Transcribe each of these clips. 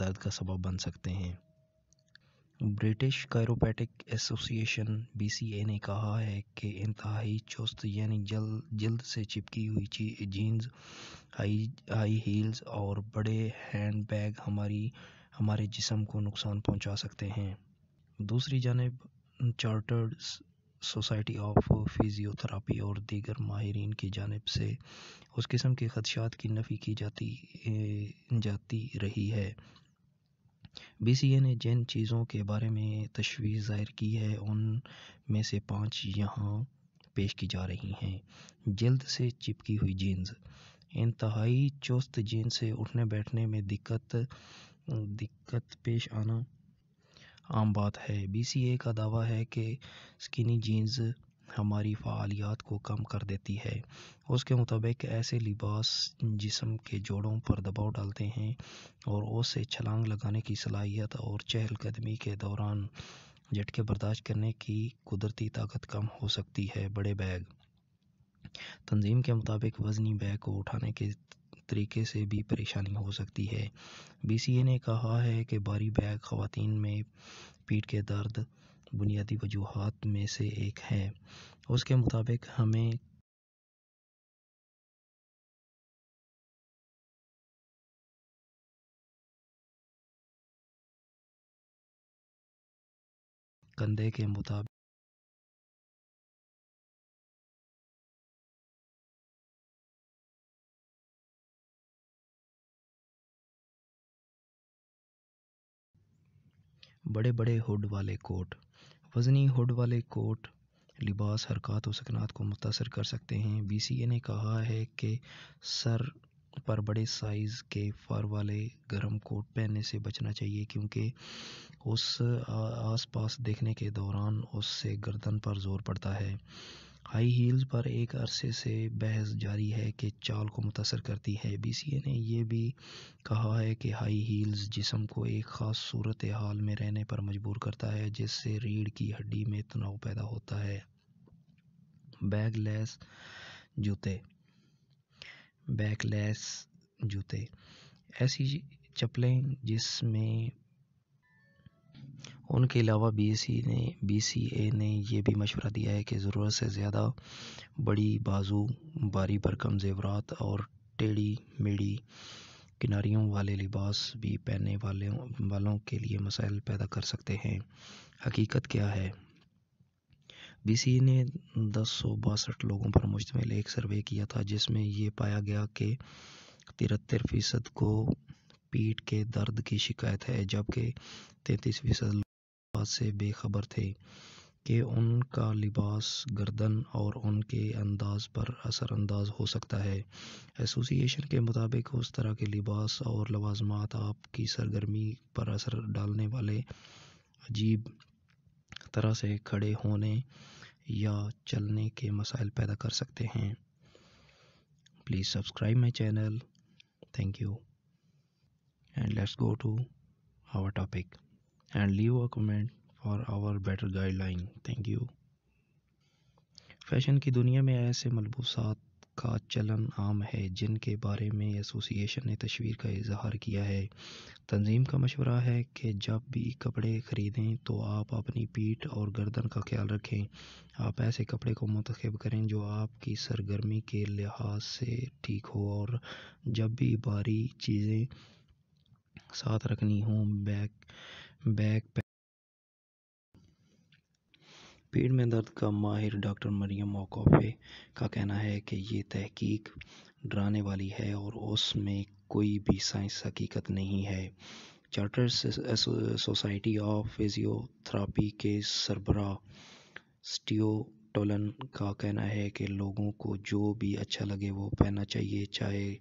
درد کا سبب بن سکتے ہیں British chiropractic association B C A نے کہا ہے کہ انتہائی چست یعنی جلد جلد سے چپکی ہوئی جینز ہائی ہیلز اور بڑے ہینڈ بیگ ہماری ہمارے جسم کو نقصان پہنچا سکتے ہیں دوسری جانب چارٹرڈ سوسائٹی آف تھراپی اور دیگر ماہرین کی جانب سے اس قسم کے خدشات کی نفی کی جاتی جاتی رہی ہے بی سی اے نے جن چیزوں کے بارے میں تشویش ظاہر کی ہے ان میں سے پانچ یہاں پیش کی جا رہی ہیں جلد سے چپکی ہوئی جینز انتہائی چست جینز سے اٹھنے بیٹھنے میں دقت دقت پیش آنا عام بات ہے بی سی اے کا دعویٰ ہے کہ سکینی جینز ہماری فعالیات کو کم کر دیتی ہے اس کے مطابق ایسے لباس جسم کے جوڑوں پر دباؤ ڈالتے ہیں اور اس سے چھلانگ لگانے کی صلاحیت اور چہل قدمی کے دوران جھٹکے برداشت کرنے کی قدرتی طاقت کم ہو سکتی ہے بڑے بیگ تنظیم کے مطابق وزنی بیگ کو اٹھانے کے طریقے سے بھی پریشانی ہو سکتی ہے بی سی اے نے کہا ہے کہ باری بیگ خواتین میں پیٹ کے درد بنیادی وجوہات میں سے ایک ہے اس کے مطابق ہمیں کندھے کے مطابق بڑے بڑے ہڈ والے کوٹ وزنی ہڈ والے کوٹ لباس حرکات و سکنات کو متاثر کر سکتے ہیں بی سی اے نے کہا ہے کہ سر پر بڑے سائز کے فر والے گرم کوٹ پہننے سے بچنا چاہیے کیونکہ اس آس پاس دیکھنے کے دوران اس سے گردن پر زور پڑتا ہے ہائی ہیلز پر ایک عرصے سے بحث جاری ہے کہ چال کو متاثر کرتی ہے بی سی اے نے یہ بھی کہا ہے کہ ہائی ہیلز جسم کو ایک خاص صورت حال میں رہنے پر مجبور کرتا ہے جس سے ریڑھ کی ہڈی میں تناؤ پیدا ہوتا ہے بیگ لیس جوتے بیک لیس جوتے ایسی چپلیں جس میں ان کے علاوہ بی سی نے بی سی اے نے یہ بھی مشورہ دیا ہے کہ ضرورت سے زیادہ بڑی بازو باری برکم زیورات اور ٹیڑھی میڑھی کناریوں والے لباس بھی پہنے والوں کے لیے مسائل پیدا کر سکتے ہیں حقیقت کیا ہے بی سی نے دس سو باسٹھ لوگوں پر مشتمل ایک سروے کیا تھا جس میں یہ پایا گیا کہ ترہتر فیصد کو پیٹ کے درد کی شکایت ہے جبکہ تینتیس فیصد بات سے بے خبر تھے کہ ان کا لباس گردن اور ان کے انداز پر اثر انداز ہو سکتا ہے ایسوسی ایشن کے مطابق اس طرح کے لباس اور لوازمات آپ کی سرگرمی پر اثر ڈالنے والے عجیب طرح سے کھڑے ہونے یا چلنے کے مسائل پیدا کر سکتے ہیں please subscribe my channel thank you and let's go to our topic and leave a comment for our better guideline thank you fashion کی دنیا میں ایسے ملبوسات کا چلن عام ہے جن کے بارے میں ایسوسی ایشن نے تشویر کا اظہار کیا ہے تنظیم کا مشورہ ہے کہ جب بھی کپڑے خریدیں تو آپ اپنی پیٹھ اور گردن کا خیال رکھیں آپ ایسے کپڑے کو منتخب کریں جو آپ کی سرگرمی کے لحاظ سے ٹھیک ہو اور جب بھی بھاری چیزیں ساتھ رکھنی ہوں بیک بیک پیٹ میں درد کا ماہر ڈاکٹر مریم اوقافے کا کہنا ہے کہ یہ تحقیق ڈرانے والی ہے اور اس میں کوئی بھی سائنس حقیقت نہیں ہے charter society of physiotherapy کے سربراہ سٹیو ٹولن کا کہنا ہے کہ لوگوں کو جو بھی اچھا لگے وہ پہننا چاہیے چاہے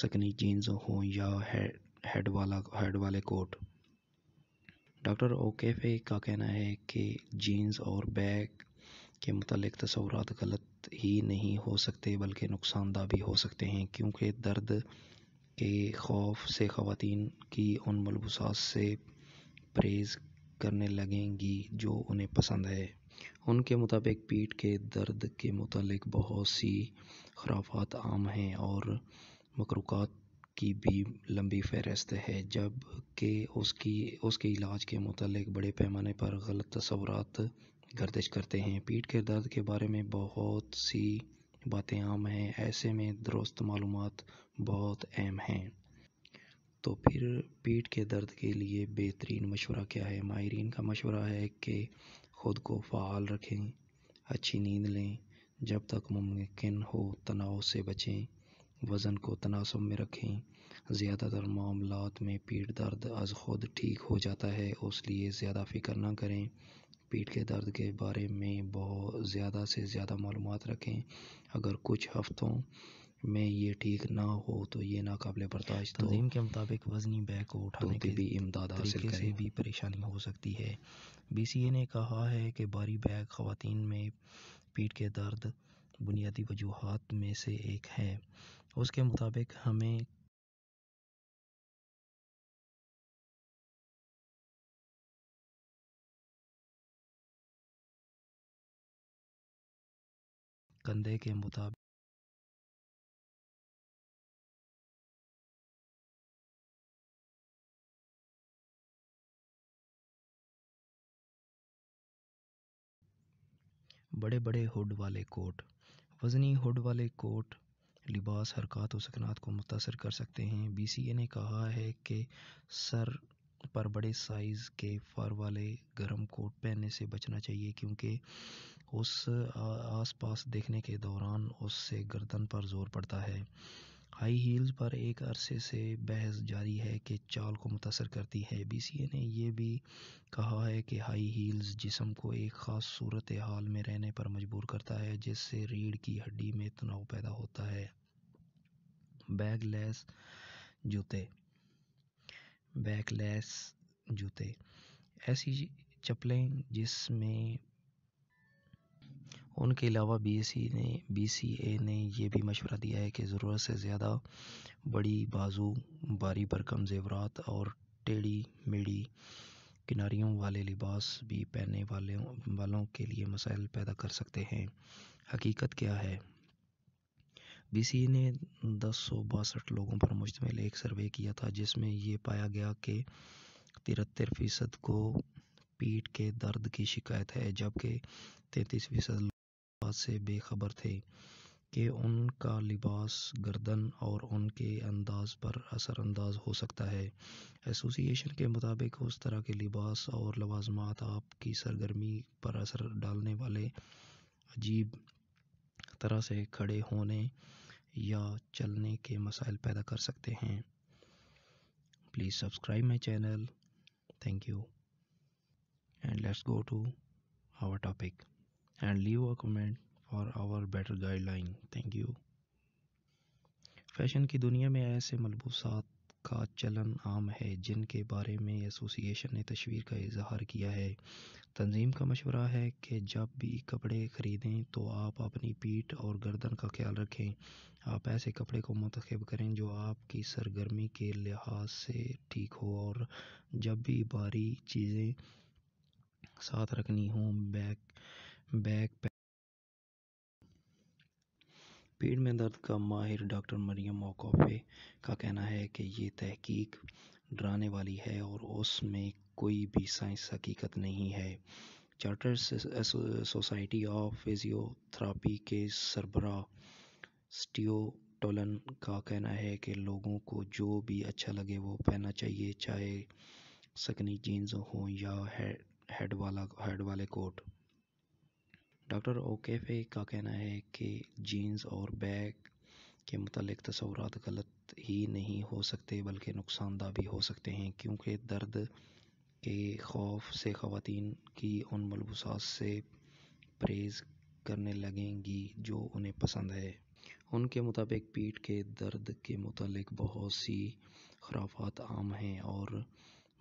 سکنی جینز ہوں یا ہیڈ والا ہیڈ والے کوٹ ڈاکٹر او کا کہنا ہے کہ جینز اور بیگ کے متعلق تصورات غلط ہی نہیں ہو سکتے بلکہ نقصان دہ بھی ہو سکتے ہیں کیونکہ درد کے خوف سے خواتین کی ان ملبوسات سے پرہیز کرنے لگیں گی جو انہیں پسند ہے ان کے مطابق پیٹھ کے درد کے متعلق بہت سی خرافات عام ہیں اور مقروقات کی بھی لمبی فہرست ہے جب کہ اس کی اس کے علاج کے متعلق بڑے پیمانے پر غلط تصورات گردش کرتے ہیں پیٹھ کے درد کے بارے میں بہت سی باتیں عام ہیں ایسے میں درست معلومات بہت اہم ہیں تو پھر پیٹھ کے درد کے لیے بہترین مشورہ کیا ہے ماہرین کا مشورہ ہے کہ خود کو فعال رکھیں اچھی نیند لیں جب تک ممکن ہو تناؤ سے بچیں وزن کو تناسب میں رکھیں زیادہ تر معاملات میں پیٹ درد از خود ٹھیک ہو جاتا ہے اس لیے زیادہ فکر نہ کریں پیٹھ کے درد کے بارے میں بہت زیادہ سے زیادہ معلومات رکھیں اگر کچھ ہفتوں میں یہ ٹھیک نہ ہو تو یہ ناقابل برداشت تنظیم کے مطابق وزنی بیگ کو اٹھانے کے بھی امداد کریں سے بھی پریشانی ہو سکتی ہے بی سی اے نے کہا ہے کہ باری بیگ خواتین میں پیٹھ کے درد بنیادی وجوہات میں سے ایک ہے اس کے مطابق ہمیں کندھے کے مطابق بڑے بڑے ہڈ والے کوٹ وزنی ہڈ والے کوٹ لباس حرکات و سکنات کو متاثر کر سکتے ہیں بی سی اے نے کہا ہے کہ سر پر بڑے سائز کے فر والے گرم کوٹ پہننے سے بچنا چاہیے کیونکہ اس آس پاس دیکھنے کے دوران اس سے گردن پر زور پڑتا ہے ہائی ہیلز پر ایک عرصے سے بحث جاری ہے کہ چال کو متاثر کرتی ہے بی سی اے نے یہ بھی کہا ہے کہ ہائی ہیلز جسم کو ایک خاص صورت حال میں رہنے پر مجبور کرتا ہے جس سے ریڑھ کی ہڈی میں تناؤ پیدا ہوتا ہے بیگ لیس جوتے بیک لیس جوتے ایسی چپلیں جس میں ان کے علاوہ بی سی نے بی سی اے نے یہ بھی مشورہ دیا ہے کہ ضرورت سے زیادہ بڑی بازو باری پر کم زیورات اور ٹیڑھی میڑھی کناریوں والے لباس بھی پہننے والوں کے لیے مسائل پیدا کر سکتے ہیں حقیقت کیا ہے بی سی اے نے دس سو باسٹھ لوگوں پر مشتمل ایک سروے کیا تھا جس میں یہ پایا گیا کہ ترہتر فیصد کو پیٹھ کے درد کی شکایت ہے جبکہ تینتیس فیصد سے بے خبر تھے کہ ان کا لباس گردن اور ان کے انداز پر اثر انداز ہو سکتا ہے ایسوسی ایشن کے مطابق اس طرح کے لباس اور لوازمات آپ کی سرگرمی پر اثر ڈالنے والے عجیب طرح سے کھڑے ہونے یا چلنے کے مسائل پیدا کر سکتے ہیں please subscribe my channel thank you and let's go to our topic and leave a comment for our better guideline thank you fashion کی دنیا میں ایسے ملبوسات کا چلن عام ہے جن کے بارے میں ایسوسیشن نے تصویر کا اظہار کیا ہے تنظیم کا مشورہ ہے کہ جب بھی کپڑے خریدیں تو آپ اپنی پیٹ اور گردن کا خیال رکھیں آپ ایسے کپڑے کو منتخب کریں جو آپ کی سرگرمی کے لحاظ سے ٹھیک ہو اور جب بھی بھاری چیزیں ساتھ رکھنی ہوں بیک بیک پیٹ میں درد کا ماہر ڈاکٹر مریم موقوفے کا کہنا ہے کہ یہ تحقیق ڈرانے والی ہے اور اس میں کوئی بھی سائنس حقیقت نہیں ہے charter society of physiotherapy کے سربراہ سٹیو ٹولن کا کہنا ہے کہ لوگوں کو جو بھی اچھا لگے وہ پہننا چاہیے چاہے سکنی جینز ہوں یا ہیڈ والا ہیڈ والے کوٹ ڈاکٹر او کا کہنا ہے کہ جینز اور بیگ کے متعلق تصورات غلط ہی نہیں ہو سکتے بلکہ نقصان دہ بھی ہو سکتے ہیں کیونکہ درد کے خوف سے خواتین کی ان ملبوسات سے پرہیز کرنے لگیں گی جو انہیں پسند ہے ان کے مطابق پیٹھ کے درد کے متعلق بہت سی خرافات عام ہیں اور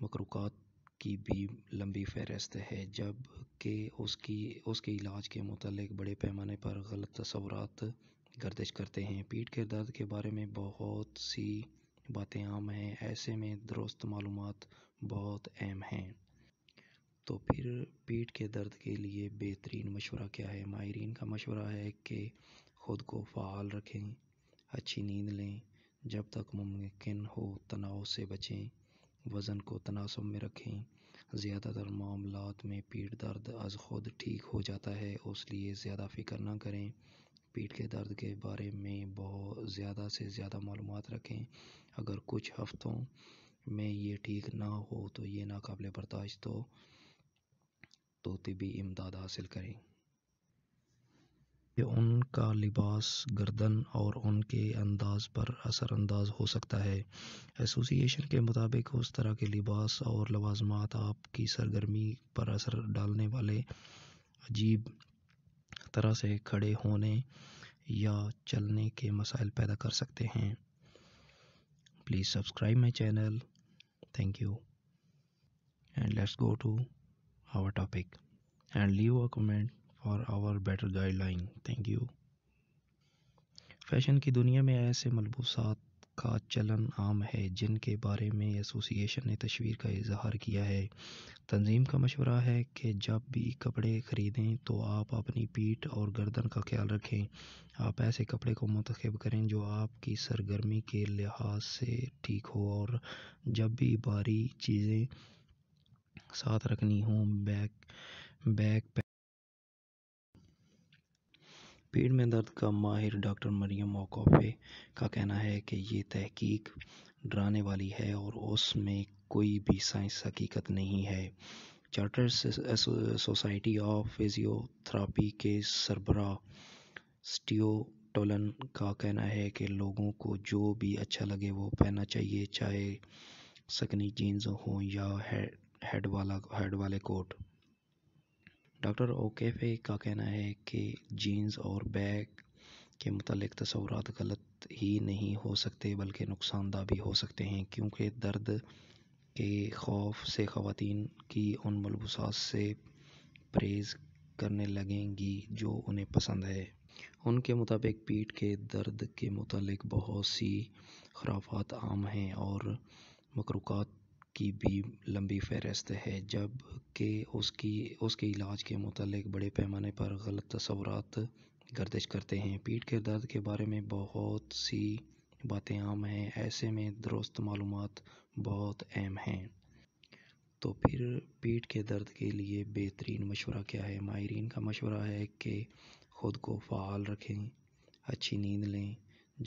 مکروکات کی بھی لمبی فہرست ہے جب کہ اس کی اس کے علاج کے متعلق بڑے پیمانے پر غلط تصورات گردش کرتے ہیں پیٹھ کے درد کے بارے میں بہت سی باتیں عام ہیں ایسے میں درست معلومات بہت اہم ہیں تو پھر پیٹھ کے درد کے لیے بہترین مشورہ کیا ہے ماہرین کا مشورہ ہے کہ خود کو فعال رکھیں اچھی نیند لیں جب تک ممکن ہو تناؤ سے بچیں وزن کو تناسب میں رکھیں زیادہ تر معاملات میں پیٹ درد از خود ٹھیک ہو جاتا ہے اس لیے زیادہ فکر نہ کریں پیٹ کے درد کے بارے میں بہت زیادہ سے زیادہ معلومات رکھیں اگر کچھ ہفتوں میں یہ ٹھیک نہ ہو تو یہ ناقابل برداشت ہو تو طبی امداد حاصل کریں کہ ان کا لباس گردن اور ان کے انداز پر اثر انداز ہو سکتا ہے ایسوسی ایشن کے مطابق اس طرح کے لباس اور لوازمات آپ کی سرگرمی پر اثر ڈالنے والے عجیب طرح سے کھڑے ہونے یا چلنے کے مسائل پیدا کر سکتے ہیں please subscribe my channel thank you and let's go to our topic and leave a comment our better guideline thank you fashion کی دنیا میں ایسے ملبوسات کا چلن عام ہے جن کے بارے میں ایسوسیشن نے تصویر کا اظہار کیا ہے تنظیم کا مشورہ ہے کہ جب بھی کپڑے خریدیں تو آپ اپنی پیٹھ اور گردن کا خیال رکھیں آپ ایسے کپڑے کو منتخب کریں جو آپ کی سرگرمی کے لحاظ سے ٹھیک ہو اور جب بھی بھاری چیزیں ساتھ رکھنی ہوں بیک پیٹ میں درد کا ماہر ڈاکٹر مریم اوقافے کا کہنا ہے کہ یہ تحقیق ڈرانے والی ہے اور اس میں کوئی بھی سائنس حقیقت نہیں ہے چارٹر سوسائٹی آف تھراپی کے سربراہ سٹیو ٹولن کا کہنا ہے کہ لوگوں کو جو بھی اچھا لگے وہ پہننا چاہیے چاہے سکنی جینز ہوں یا ہیڈ والا ہیڈ والے کوٹ ڈاکٹر او کا کہنا ہے کہ جینز اور بیگ کے متعلق تصورات غلط ہی نہیں ہو سکتے بلکہ نقصان دہ بھی ہو سکتے ہیں کیونکہ درد کے خوف سے خواتین کی ان ملبوسات سے پرہیز کرنے لگیں گی جو انہیں پسند ہے ان کے مطابق پیٹھ کے درد کے متعلق بہت سی خرافات عام ہیں اور مقروقات کی بھی لمبی فہرست ہے جب کہ اس کی اس کے علاج کے متعلق بڑے پیمانے پر غلط تصورات گردش کرتے ہیں پیٹھ کے درد کے بارے میں بہت سی باتیں عام ہیں ایسے میں درست معلومات بہت اہم ہیں تو پھر پیٹھ کے درد کے لیے بہترین مشورہ کیا ہے ماہرین کا مشورہ ہے کہ خود کو فعال رکھیں اچھی نیند لیں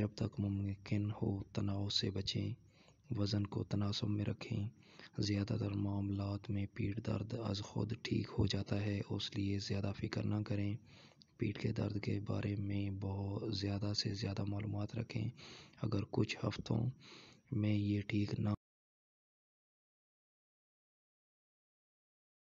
جب تک ممکن ہو تناؤ سے بچیں وزن کو تناسب میں رکھیں زیادہ تر معاملات میں پیٹ درد از خود ٹھیک ہو جاتا ہے اس لیے زیادہ فکر نہ کریں پیٹھ کے درد کے بارے میں بہت زیادہ سے زیادہ معلومات رکھیں اگر کچھ ہفتوں میں یہ ٹھیک نہ